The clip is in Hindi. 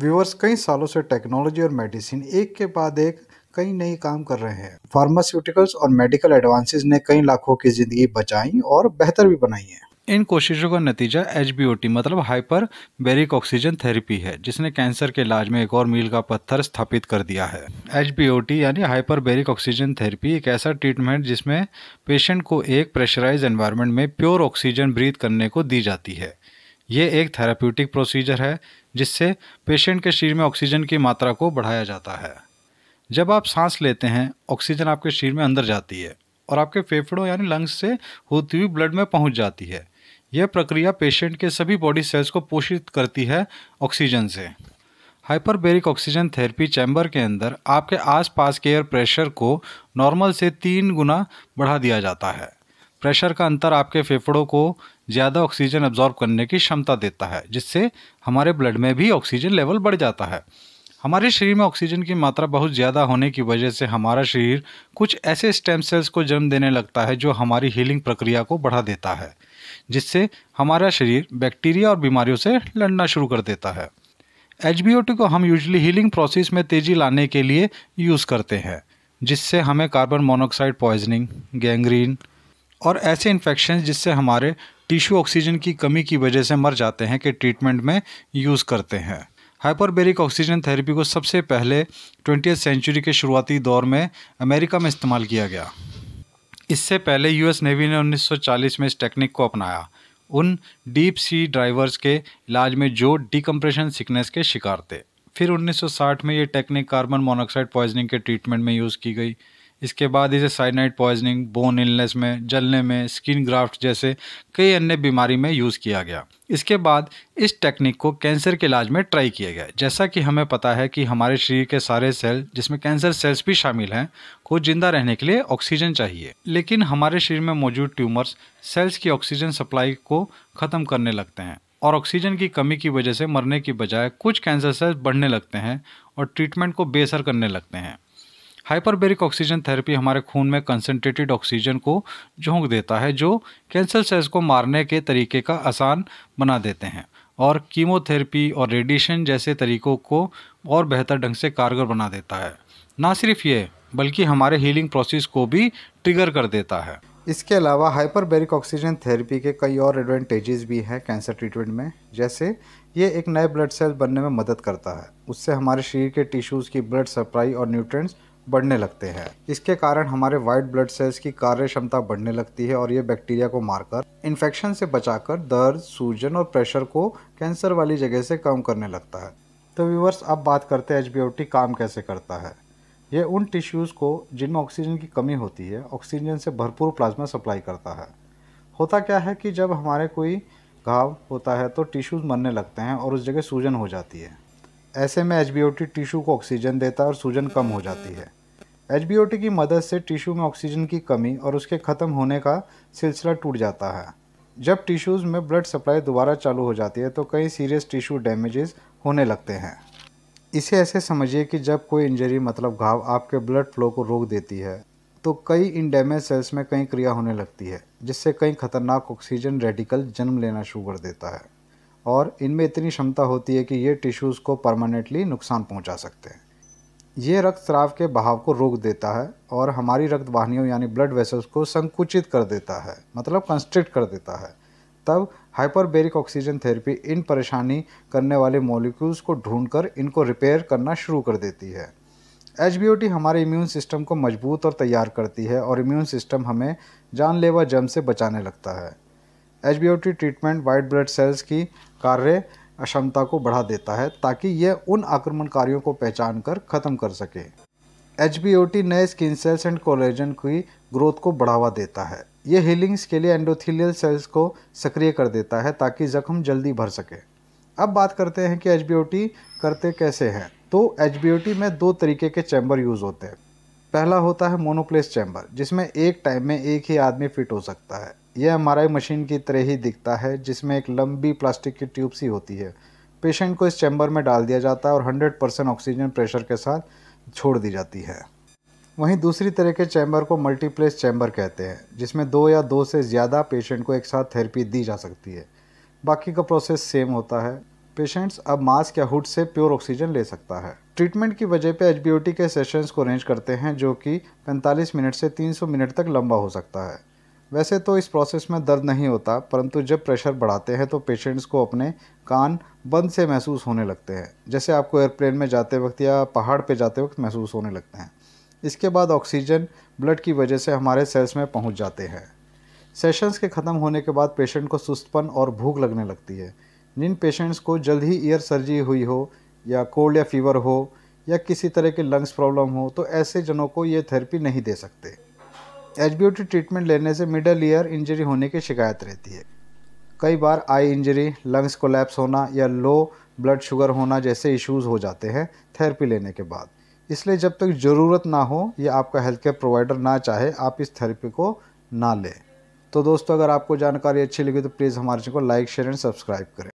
व्यूअर्स कई सालों से टेक्नोलॉजी और मेडिसिन एक के बाद एक कई नए काम कर रहे हैं फार्मास्यूटिकल्स और मेडिकल एडवांसेस ने कई लाखों की जिंदगी बचाई और बेहतर भी बनाई है इन कोशिशों का नतीजा एच मतलब हाइपर बेरिक ऑक्सीजन थेरेपी है जिसने कैंसर के इलाज में एक और मील का पत्थर स्थापित कर दिया है एच यानी हाइपर बेरिक ऑक्सीजन थेरेपी एक ऐसा ट्रीटमेंट जिसमें पेशेंट को एक प्रेशराइज एनवायरनमेंट में प्योर ऑक्सीजन ब्रीथ करने को दी जाती है ये एक थेराप्यूटिक प्रोसीजर है जिससे पेशेंट के शरीर में ऑक्सीजन की मात्रा को बढ़ाया जाता है जब आप सांस लेते हैं ऑक्सीजन आपके शरीर में अंदर जाती है और आपके फेफड़ों यानी लंग्स से होती हुई ब्लड में पहुंच जाती है यह प्रक्रिया पेशेंट के सभी बॉडी सेल्स को पोषित करती है ऑक्सीजन से हाइपरबेरिक ऑक्सीजन थेरेपी चैम्बर के अंदर आपके आसपास के एयर प्रेशर को नॉर्मल से तीन गुना बढ़ा दिया जाता है प्रेशर का अंतर आपके फेफड़ों को ज़्यादा ऑक्सीजन एब्जॉर्ब करने की क्षमता देता है जिससे हमारे ब्लड में भी ऑक्सीजन लेवल बढ़ जाता है हमारे शरीर में ऑक्सीजन की मात्रा बहुत ज़्यादा होने की वजह से हमारा शरीर कुछ ऐसे स्टेम सेल्स को जन्म देने लगता है जो हमारी हीलिंग प्रक्रिया को बढ़ा देता है जिससे हमारा शरीर बैक्टीरिया और बीमारियों से लड़ना शुरू कर देता है एच को हम यूजली हीलिंग प्रोसेस में तेज़ी लाने के लिए यूज़ करते हैं जिससे हमें कार्बन मोनोक्साइड पॉइजनिंग गैंग्रीन और ऐसे इन्फेक्शन जिससे हमारे टिश्यू ऑक्सीजन की कमी की वजह से मर जाते हैं के ट्रीटमेंट में यूज़ करते हैं हाइपरबेरिक ऑक्सीजन थेरेपी को सबसे पहले ट्वेंटी सेंचुरी के शुरुआती दौर में अमेरिका में इस्तेमाल किया गया इससे पहले यूएस नेवी ने 1940 में इस टेक्निक को अपनाया उन डीप सी ड्राइवर्स के इलाज में जो डिकम्प्रेशन सिकनेस के शिकार थे फिर 1960 में ये टेक्निक कार्बन मोनोक्साइड पॉइजनिंग के ट्रीटमेंट में यूज़ की गई इसके बाद इसे साइनाइड पॉइजनिंग बोन इलनेस में जलने में स्किन ग्राफ्ट जैसे कई अन्य बीमारी में यूज़ किया गया इसके बाद इस टेक्निक को कैंसर के इलाज में ट्राई किया गया जैसा कि हमें पता है कि हमारे शरीर के सारे सेल जिसमें कैंसर सेल्स भी शामिल हैं को जिंदा रहने के लिए ऑक्सीजन चाहिए लेकिन हमारे शरीर में मौजूद ट्यूमर्स सेल्स की ऑक्सीजन सप्लाई को ख़त्म करने लगते हैं और ऑक्सीजन की कमी की वजह से मरने की बजाय कुछ कैंसर सेल्स बढ़ने लगते हैं और ट्रीटमेंट को बेसर करने लगते हैं हाइपरबेरिक ऑक्सीजन थेरेपी हमारे खून में कंसनट्रेटेड ऑक्सीजन को झोंक देता है जो कैंसर सेल्स को मारने के तरीके का आसान बना देते हैं और कीमोथेरेपी और रेडिएशन जैसे तरीकों को और बेहतर ढंग से कारगर बना देता है ना सिर्फ ये बल्कि हमारे हीलिंग प्रोसेस को भी ट्रिगर कर देता है इसके अलावा हाइपरबेरिक ऑक्सीजन थेरेपी के कई और एडवांटेजेस भी हैं कैंसर ट्रीटमेंट में जैसे ये एक नए ब्लड सेल बनने में मदद करता है उससे हमारे शरीर के टिश्यूज़ की ब्लड सप्लाई और न्यूट्रेंट्स बढ़ने लगते हैं इसके कारण हमारे व्हाइट ब्लड सेल्स की कार्य क्षमता बढ़ने लगती है और ये बैक्टीरिया को मारकर इन्फेक्शन से बचाकर दर्द सूजन और प्रेशर को कैंसर वाली जगह से कम करने लगता है तो व्यूवर्स अब बात करते हैं एच काम कैसे करता है ये उन टिश्यूज़ को जिनमें ऑक्सीजन की कमी होती है ऑक्सीजन से भरपूर प्लाज्मा सप्लाई करता है होता क्या है कि जब हमारे कोई घाव होता है तो टिश्यूज़ मरने लगते हैं और उस जगह सूजन हो जाती है ऐसे में एच टिश्यू को ऑक्सीजन देता है और सूजन कम हो जाती है एच की मदद से टिश्यू में ऑक्सीजन की कमी और उसके ख़त्म होने का सिलसिला टूट जाता है जब टिश्यूज़ में ब्लड सप्लाई दोबारा चालू हो जाती है तो कई सीरियस टिश्यू डैमेजेस होने लगते हैं इसे ऐसे समझिए कि जब कोई इंजरी मतलब घाव आपके ब्लड फ्लो को रोक देती है तो कई इन डैमेज सेल्स में कई क्रिया होने लगती है जिससे कई खतरनाक ऑक्सीजन रेडिकल जन्म लेना शुरू कर देता है और इनमें इतनी क्षमता होती है कि ये टिश्यूज़ को परमानेंटली नुकसान पहुँचा सकते हैं ये रक्त स्राव के बहाव को रोक देता है और हमारी रक्त वाहनियों यानी ब्लड वेसल्स को संकुचित कर देता है मतलब कंस्ट्रिक्ट कर देता है तब हाइपरबेरिक ऑक्सीजन थेरेपी इन परेशानी करने वाले मॉलिक्यूल्स को ढूंढकर इनको रिपेयर करना शुरू कर देती है एच हमारे इम्यून सिस्टम को मजबूत और तैयार करती है और इम्यून सिस्टम हमें जानलेवा जम से बचाने लगता है एच ट्रीटमेंट वाइट ब्लड सेल्स की कार्य अक्षमता को बढ़ा देता है ताकि यह उन आक्रमणकारियों को पहचान कर ख़त्म कर सके एच नए स्किन सेल्स एंड कोलेजन की ग्रोथ को बढ़ावा देता है ये हीलिंग्स के लिए एंडोथीलियल सेल्स को सक्रिय कर देता है ताकि जख्म जल्दी भर सके अब बात करते हैं कि एच करते कैसे हैं तो एच में दो तरीके के चैम्बर यूज़ होते हैं पहला होता है मोनोप्लेस चैम्बर जिसमें एक टाइम में एक ही आदमी फिट हो सकता है यह एम मशीन की तरह ही दिखता है जिसमें एक लंबी प्लास्टिक की ट्यूब सी होती है पेशेंट को इस चैम्बर में डाल दिया जाता है और 100 परसेंट ऑक्सीजन प्रेशर के साथ छोड़ दी जाती है वहीं दूसरी तरह के चैम्बर को मल्टीप्लेस चैम्बर कहते हैं जिसमें दो या दो से ज़्यादा पेशेंट को एक साथ थेरेपी दी जा सकती है बाकी का प्रोसेस सेम होता है पेशेंट्स अब मास्क या हुड से प्योर ऑक्सीजन ले सकता है ट्रीटमेंट की वजह पे एच के सेशंस को अरेंज करते हैं जो कि 45 मिनट से 300 मिनट तक लंबा हो सकता है वैसे तो इस प्रोसेस में दर्द नहीं होता परंतु जब प्रेशर बढ़ाते हैं तो पेशेंट्स को अपने कान बंद से महसूस होने लगते हैं जैसे आपको एयरप्लेन में जाते वक्त या पहाड़ पर जाते वक्त महसूस होने लगते हैं इसके बाद ऑक्सीजन ब्लड की वजह से हमारे सेल्स में पहुँच जाते हैं सेशंस के ख़त्म होने के बाद पेशेंट को सुस्तपन और भूख लगने लगती है जिन पेशेंट्स को जल्द ही ईयर सर्जरी हुई हो या कोल्ड या फीवर हो या किसी तरह के लंग्स प्रॉब्लम हो तो ऐसे जनों को ये थेरेपी नहीं दे सकते एच ट्रीटमेंट लेने से मिडल ईयर इंजरी होने की शिकायत रहती है कई बार आई इंजरी लंग्स कोलैप्स होना या लो ब्लड शुगर होना जैसे इश्यूज हो जाते हैं थेरेपी लेने के बाद इसलिए जब तक ज़रूरत ना हो या आपका हेल्थ केयर प्रोवाइडर ना चाहे आप इस थेरेपी को ना लें तो दोस्तों अगर आपको जानकारी अच्छी लगी तो प्लीज़ हमारे चैनल को लाइक शेयर एंड सब्सक्राइब करें